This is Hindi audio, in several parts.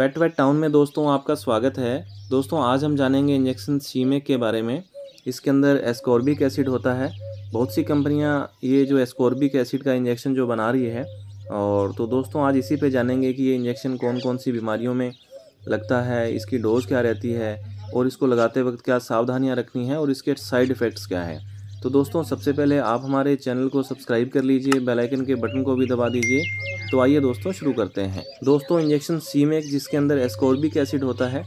पेट वेट टाउन में दोस्तों आपका स्वागत है दोस्तों आज हम जानेंगे इंजेक्शन सीमे के बारे में इसके अंदर एस्कॉर्बिक एसिड होता है बहुत सी कंपनियां ये जो एस्कॉर्बिक एसिड का इंजेक्शन जो बना रही है और तो दोस्तों आज इसी पे जानेंगे कि ये इंजेक्शन कौन कौन सी बीमारियों में लगता है इसकी डोज़ क्या रहती है और इसको लगाते वक्त क्या सावधानियाँ रखनी है और इसके साइड इफ़ेक्ट्स क्या है तो दोस्तों सबसे पहले आप हमारे चैनल को सब्सक्राइब कर लीजिए बेल आइकन के बटन को भी दबा दीजिए तो आइए दोस्तों शुरू करते हैं दोस्तों इंजेक्शन सी में जिसके अंदर एस्कॉर्बिक एसिड होता है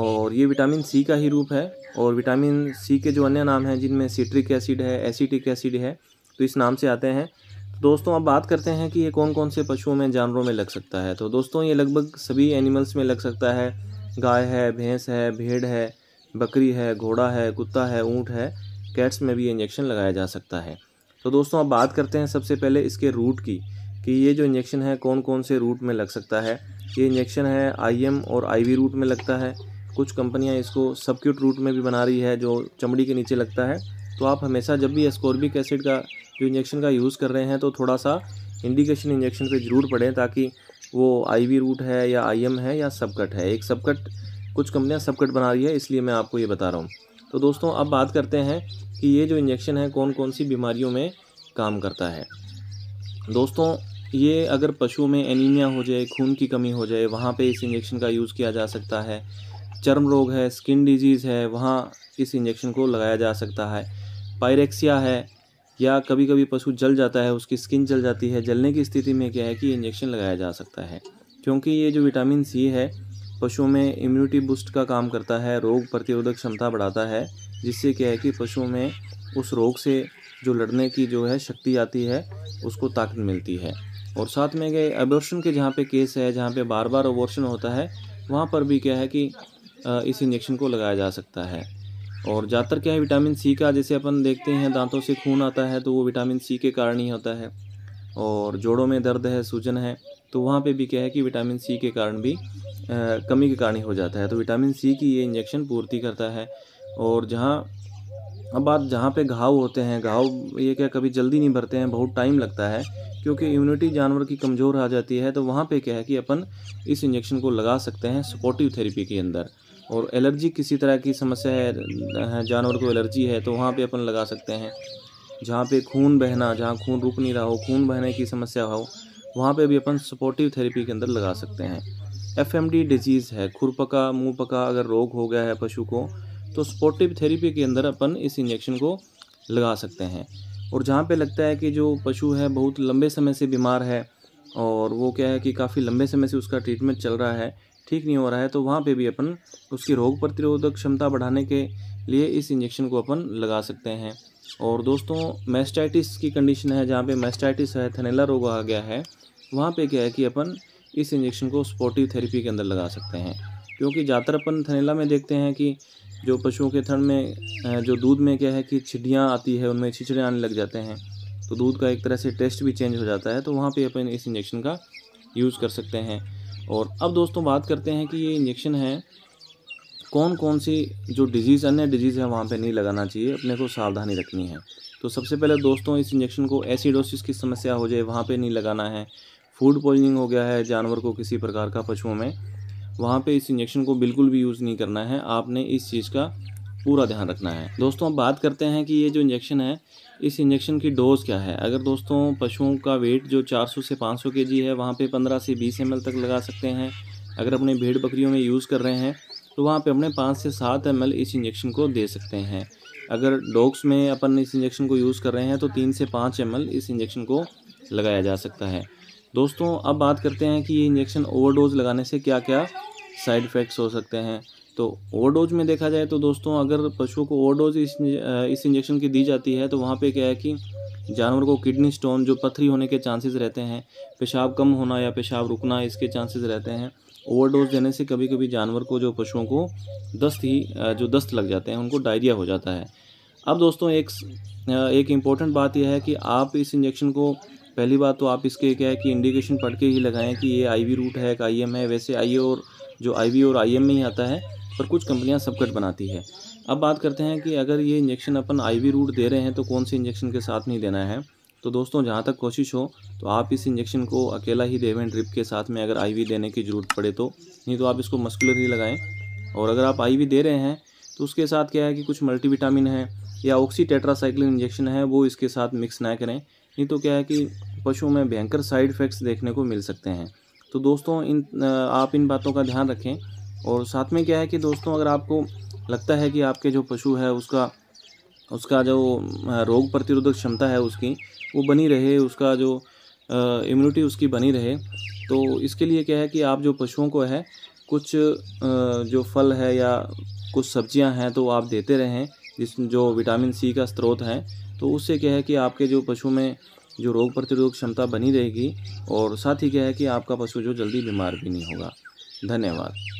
और ये विटामिन सी का ही रूप है और विटामिन सी के जो अन्य नाम हैं जिनमें सिट्रिक एसिड है एसिटिक एसिड है तो इस नाम से आते हैं तो दोस्तों अब बात करते हैं कि ये कौन कौन से पशुओं में जानवरों में लग सकता है तो दोस्तों ये लगभग सभी एनिमल्स में लग सकता है गाय है भैंस है भेड़ है बकरी है घोड़ा है कुत्ता है ऊँट है कैट्स में भी इंजेक्शन लगाया जा सकता है तो दोस्तों अब बात करते हैं सबसे पहले इसके रूट की कि ये जो इंजेक्शन है कौन कौन से रूट में लग सकता है ये इंजेक्शन है आईएम और आईवी रूट में लगता है कुछ कंपनियां इसको सबक्यूट रूट में भी बना रही है जो चमड़ी के नीचे लगता है तो आप हमेशा जब भी एस्कॉर्बिक एसिड का जो इंजेक्शन का यूज़ कर रहे हैं तो थोड़ा सा इंडिकेशन इंजेक्शन पे ज़रूर पड़ें ताकि वो आईवी रूट है या आईएम है या सबकट है एक सबकट कुछ कंपनियां सबकट बना रही है इसलिए मैं आपको ये बता रहा हूँ तो दोस्तों अब बात करते हैं कि ये जो इंजेक्शन है कौन कौन सी बीमारियों में काम करता है दोस्तों ये अगर पशु में एनीमिया हो जाए खून की कमी हो जाए वहाँ पे इस इंजेक्शन का यूज़ किया जा सकता है चर्म रोग है स्किन डिजीज़ है वहाँ इस इंजेक्शन को लगाया जा सकता है पायरेक्सिया है या कभी कभी पशु जल जाता है उसकी स्किन जल जाती है जलने की स्थिति में क्या है कि इंजेक्शन लगाया जा सकता है क्योंकि ये जो विटामिन सी है पशुओं में इम्यूनिटी बूस्ट का काम करता है रोग प्रतिरोधक क्षमता बढ़ाता है जिससे क्या है कि पशुओं में उस रोग से जो लड़ने की जो है शक्ति आती है उसको ताकत मिलती है और साथ में गए एबॉर्शन के जहाँ पे केस है जहाँ पे बार बार अबॉर्शन होता है वहाँ पर भी क्या है कि इस इंजेक्शन को लगाया जा सकता है और ज़्यादातर क्या है विटामिन सी का जैसे अपन देखते हैं दांतों से खून आता है तो वो विटामिन सी के कारण ही होता है और जोड़ों में दर्द है सूजन है तो वहाँ पे भी क्या है कि विटामिन सी के कारण भी आ, कमी के कारण ही हो जाता है तो विटामिन सी की ये इंजेक्शन पूर्ति करता है और जहाँ अब बात जहाँ पे घाव होते हैं घाव ये क्या कभी जल्दी नहीं भरते हैं बहुत टाइम लगता है क्योंकि इम्यूनिटी जानवर की कमज़ोर आ जाती है तो वहाँ पे क्या है कि अपन इस इंजेक्शन को लगा सकते हैं सपोर्टिव थेरेपी के अंदर और एलर्जी किसी तरह की समस्या है जानवर को एलर्जी है तो वहाँ पर अपन लगा सकते हैं जहाँ पर खून बहना जहाँ खून रुक नहीं रहा हो खून बहने की समस्या हो वहाँ पे भी अपन सपोर्टिव थेरेपी के अंदर लगा सकते हैं एफ डिजीज़ है खुरपका मुँह पका अगर रोग हो गया है पशु को तो सपोर्टिव थेरेपी के अंदर अपन इस इंजेक्शन को लगा सकते हैं और जहाँ पे लगता है कि जो पशु है बहुत लंबे समय से बीमार है और वो क्या है कि काफ़ी लंबे समय से उसका ट्रीटमेंट चल रहा है ठीक नहीं हो रहा है तो वहाँ पे भी अपन उसकी रोग प्रतिरोधक क्षमता बढ़ाने के लिए इस इंजेक्शन को अपन लगा सकते हैं और दोस्तों मेस्टाइटिस की कंडीशन है जहाँ पे मेस्टाइटिस है थनेला रोग आ गया है वहाँ पे क्या है कि अपन इस इंजेक्शन को स्पोर्टिव थेरेपी के अंदर लगा सकते हैं क्योंकि ज़्यादातर अपन थनेला में देखते हैं कि जो पशुओं के थन में जो दूध में क्या है कि छिडियाँ आती है उनमें छिछड़े आने लग जाते हैं तो दूध का एक तरह से टेस्ट भी चेंज हो जाता है तो वहाँ पर अपन इस इंजेक्शन का यूज़ कर सकते हैं और अब दोस्तों बात करते हैं कि ये इंजेक्शन है कौन कौन सी जो डिजीज़ अन्य डिजीज़ है वहाँ पे नहीं लगाना चाहिए अपने को सावधानी रखनी है तो सबसे पहले दोस्तों इस इंजेक्शन को एसिडोसिस की समस्या हो जाए वहाँ पे नहीं लगाना है फूड पॉइजनिंग हो गया है जानवर को किसी प्रकार का पशुओं में वहाँ पे इस इंजेक्शन को बिल्कुल भी यूज़ नहीं करना है आपने इस चीज़ का पूरा ध्यान रखना है दोस्तों अब बात करते हैं कि ये जो इंजेक्शन है इस इंजेक्शन की डोज़ क्या है अगर दोस्तों पशुओं का वेट जो 400 से 500 जी है वहाँ पे 15 से 20 एम तक लगा सकते हैं अगर अपने भेड़ बकरियों में यूज़ कर रहे हैं तो वहाँ पे अपने पाँच से सात एम इस इंजेक्शन को दे सकते हैं अगर डॉग्स में अपन इस इंजेक्शन को यूज़ कर रहे हैं तो तीन से पाँच एम इस इंजेक्शन को लगाया जा सकता है दोस्तों अब बात करते हैं कि ये इंजेक्शन ओवरडोज लगाने से क्या क्या साइड इफ़ेक्ट्स हो सकते हैं तो ओवरडोज में देखा जाए तो दोस्तों अगर पशुओं को ओवरडोज इस इस इंजेक्शन की दी जाती है तो वहाँ पे क्या है कि जानवर को किडनी स्टोन जो पथरी होने के चांसेस रहते हैं पेशाब कम होना या पेशाब रुकना इसके चांसेस रहते हैं ओवरडोज देने से कभी कभी जानवर को जो पशुओं को दस्त ही जो दस्त लग जाते हैं उनको डायरिया हो जाता है अब दोस्तों एक एक इम्पॉर्टेंट बात यह है कि आप इस इंजेक्शन को पहली बात तो आप इसके क्या है कि इंडिकेशन पढ़ के ही लगाएं कि ये आईवी रूट है एक आईएम है वैसे आई और जो आईवी और आईएम में ही आता है पर कुछ कंपनियां सबकट बनाती है अब बात करते हैं कि अगर ये इंजेक्शन अपन आईवी रूट दे रहे हैं तो कौन से इंजेक्शन के साथ नहीं देना है तो दोस्तों जहाँ तक कोशिश हो तो आप इस इंजेक्शन को अकेला ही देवें ड्रिप के साथ में अगर आईवी देने की ज़रूरत पड़े तो नहीं तो आप इसको मस्कुलर ही लगाएं और अगर आप आईवी दे रहे हैं तो उसके साथ क्या है कि कुछ मल्टीविटामिन है या ऑक्सी टेट्रासाइक्लिन इंजेक्शन है वो इसके साथ मिक्स ना करें नहीं तो क्या है कि पशुओं में भयंकर साइड इफ़ेक्ट्स देखने को मिल सकते हैं तो दोस्तों इन आप इन बातों का ध्यान रखें और साथ में क्या है कि दोस्तों अगर आपको लगता है कि आपके जो पशु है उसका उसका जो रोग प्रतिरोधक क्षमता है उसकी वो बनी रहे उसका जो इम्यूनिटी उसकी बनी रहे तो इसके लिए क्या है कि आप जो पशुओं को है कुछ जो फल है या कुछ सब्जियां हैं तो आप देते रहें जिस जो विटामिन सी का स्रोत है तो उससे क्या है कि आपके जो पशु में जो रोग प्रतिरोधक क्षमता बनी रहेगी और साथ ही क्या है कि आपका पशु जो जल्दी बीमार भी नहीं होगा धन्यवाद